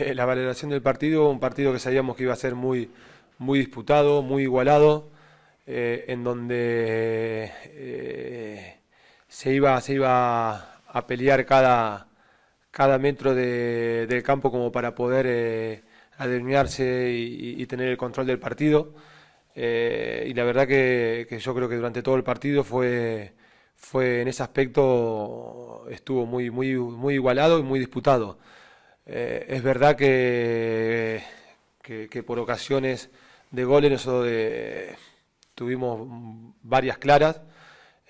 la valoración del partido, un partido que sabíamos que iba a ser muy, muy disputado, muy igualado, eh, en donde eh, se, iba, se iba a pelear cada, cada metro de, del campo como para poder eh, adueñarse y, tener el control del partido. y la verdad que, que yo creo que durante todo el partido fue fue en ese aspecto estuvo muy muy muy igualado y muy disputado. Eh, es verdad que, por ocasiones de goles nosotros eh, tuvimos varias claras.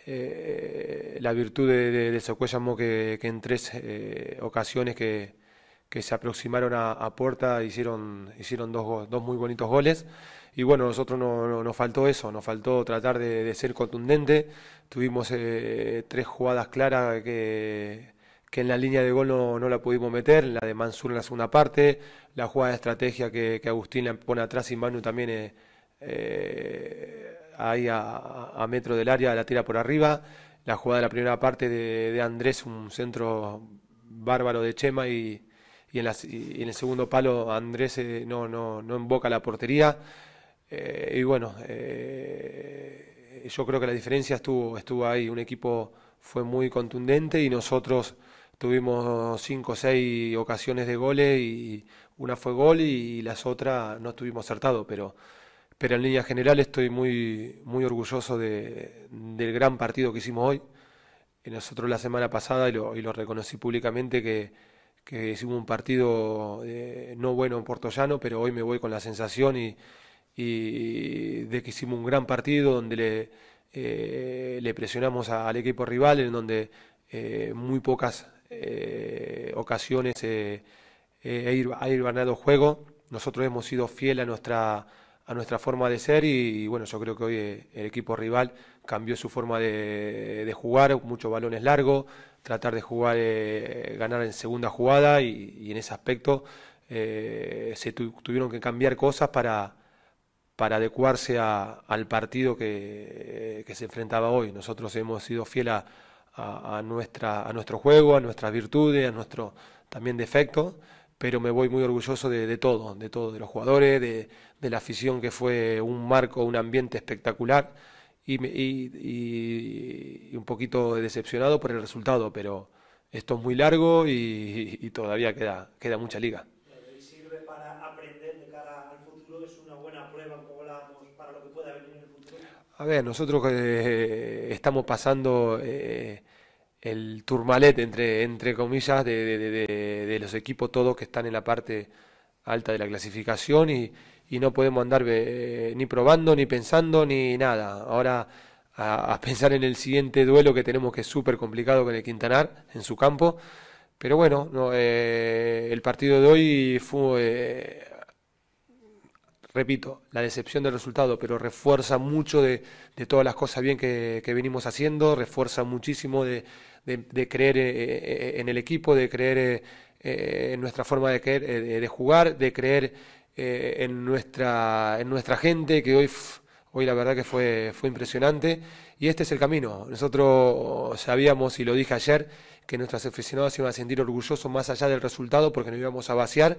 Eh, la virtud de, de, llamó que, en tres ocasiones que, se aproximaron a, puerta hicieron, hicieron dos, muy bonitos goles. Y bueno, nosotros no, nos faltó eso, nos faltó tratar de, ser contundente. Tuvimos tres jugadas claras que que en la línea de gol no, la pudimos meter, la de Mansur en la segunda parte, la jugada de estrategia que, Agustín pone atrás y Manu también eh, eh, ahí a, metro del área la tira por arriba, la jugada de la primera parte de, Andrés, un centro bárbaro de Chema y, y, en, el segundo palo Andrés eh, no, no, no emboca la portería y bueno, yo creo que la diferencia estuvo, estuvo ahí, un equipo fue muy contundente y nosotros tuvimos cinco o seis ocasiones de goles y una fue gol y las otras no estuvimos acertados, pero, pero en línea general estoy muy, muy orgulloso de, del gran partido que hicimos hoy. Eh, nosotros la semana pasada, y lo, y lo reconocí públicamente, que, hicimos un partido eh, no bueno en Portollano, pero hoy me voy con la sensación y, y de que hicimos un gran partido donde le, eh, presionamos al equipo rival, en donde muy pocas eh, ocasiones eh, eh ir, ir, ganado juego. Nosotros hemos sido fiel a nuestra, a nuestra forma de ser y, bueno, yo creo que hoy eh, el equipo rival cambió su forma de, jugar, muchos balones largos, tratar de jugar, ganar en segunda jugada y, en ese aspecto se tuvieron que cambiar cosas para, para adecuarse al partido que, que, se enfrentaba hoy. Nosotros hemos sido fiel a a, nuestra, a nuestro juego, a nuestras virtudes, a nuestro también defectos, pero me voy muy orgulloso de, todo, de todo, de los jugadores, de, la afición que fue un marco, un ambiente espectacular y, un poquito decepcionado por el resultado, pero esto es muy largo y, y todavía queda, queda mucha liga. A ver, nosotros eh, estamos pasando eh, el turmalet, entre, entre comillas, de, los equipos todos que están en la parte alta de la clasificación y, no podemos andar eh, ni probando, ni pensando, ni nada. Ahora a, pensar en el siguiente duelo que tenemos que es súper complicado con el Quintanar en su campo. Pero bueno, el partido de hoy fue repito, la decepción del resultado, pero refuerza mucho de, todas las cosas bien que, venimos haciendo, refuerza muchísimo de, creer eh, eh, en el equipo, de creer eh, en nuestra forma de, jugar, de creer en, nuestra, en nuestra gente, que hoy, hoy la verdad que fue, fue impresionante. Y este es el camino. Nosotros sabíamos, y lo dije ayer, que nuestros aficionados se iban a sentir orgullosos más allá del resultado porque nos íbamos a vaciar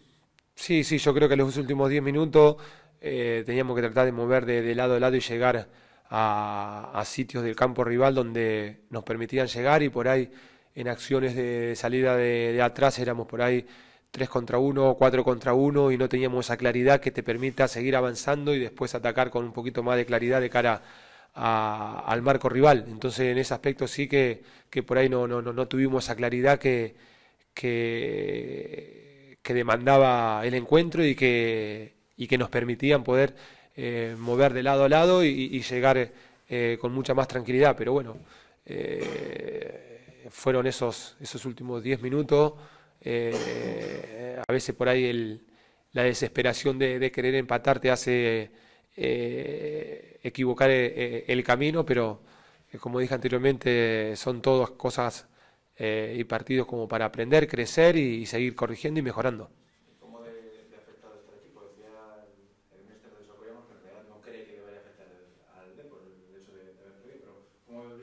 Sí, sí, yo creo que en los últimos 10 minutos eh, teníamos que tratar de mover de, lado a lado y llegar a, sitios del campo rival donde nos permitían llegar y por ahí en acciones de salida de, atrás éramos por ahí 3 contra 1, 4 contra 1 y no teníamos esa claridad que te permita seguir avanzando y después atacar con un poquito más de claridad de cara al marco rival. Entonces en ese aspecto sí que, que por ahí no, no tuvimos esa claridad que, que demandaba el encuentro y que, y que nos permitían poder eh, mover de lado a lado y, llegar eh, con mucha más tranquilidad. Pero bueno, eh, fueron esos, esos últimos 10 minutos, a veces por ahí el, la desesperación de, querer empatar te hace equivocar el camino, pero como dije anteriormente, son todas cosas eh, y partidos como para aprender, crecer y, seguir corrigiendo y mejorando. ¿Cómo equipo? el de no que afectar de, pero ¿cómo a, los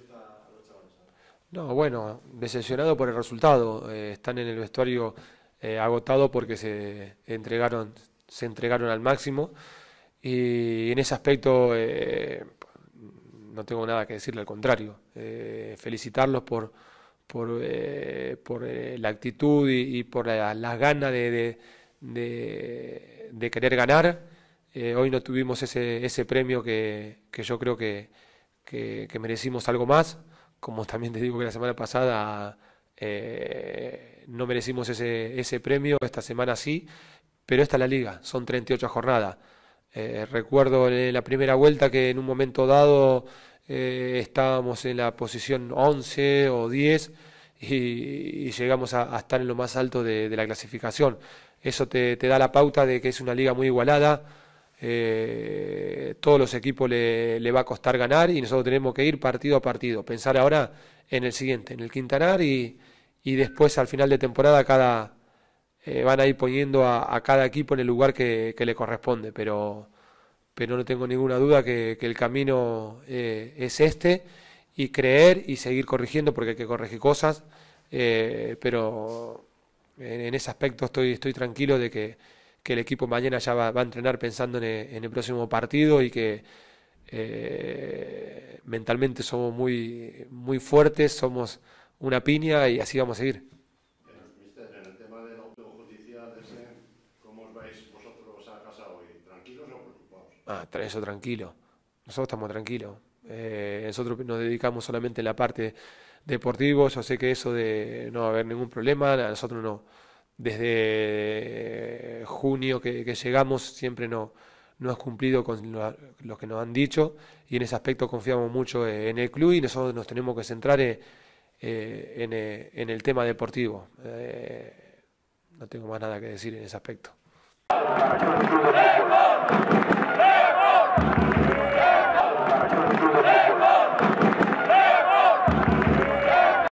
chavales? bueno, decepcionado por el resultado. Eh, están en el vestuario eh, agotado porque se entregaron, se entregaron al máximo y en ese aspecto no tengo nada que decirle, al contrario. felicitarlos por por, eh, por eh, la actitud y, por las ganas de, de, querer ganar. Eh, hoy no tuvimos ese, ese premio que, yo creo que, que, merecimos algo más. Como también te digo que la semana pasada no merecimos ese, ese premio, esta semana sí, pero esta es la liga, son 38 jornadas. recuerdo la primera vuelta que en un momento dado eh, estábamos en la posición 11 o 10 y, llegamos a, estar en lo más alto de, la clasificación. Eso te, da la pauta de que es una liga muy igualada, eh, todos los equipos le, va a costar ganar y nosotros tenemos que ir partido a partido, pensar ahora en el siguiente, en el Quintanar y, y después al final de temporada cada... Eh, van a ir poniendo a, cada equipo en el lugar que, que le corresponde, pero pero no tengo ninguna duda que, el camino eh, es este y creer y seguir corrigiendo porque hay que corregir cosas, eh, pero en, ese aspecto estoy, estoy tranquilo de que, el equipo mañana ya va, a entrenar pensando en el, próximo partido y que eh, mentalmente somos muy, muy fuertes, somos una piña y así vamos a seguir. ah, eso tranquilo. Nosotros estamos tranquilos. Eh, nosotros nos dedicamos solamente a la parte deportiva. Yo sé que eso de no va a haber ningún problema. nosotros no. Desde eh, junio que, llegamos siempre no, no has cumplido con lo, que nos han dicho y en ese aspecto confiamos mucho en el club y nosotros nos tenemos que centrar eh, en, el tema deportivo. no tengo más nada que decir en ese aspecto.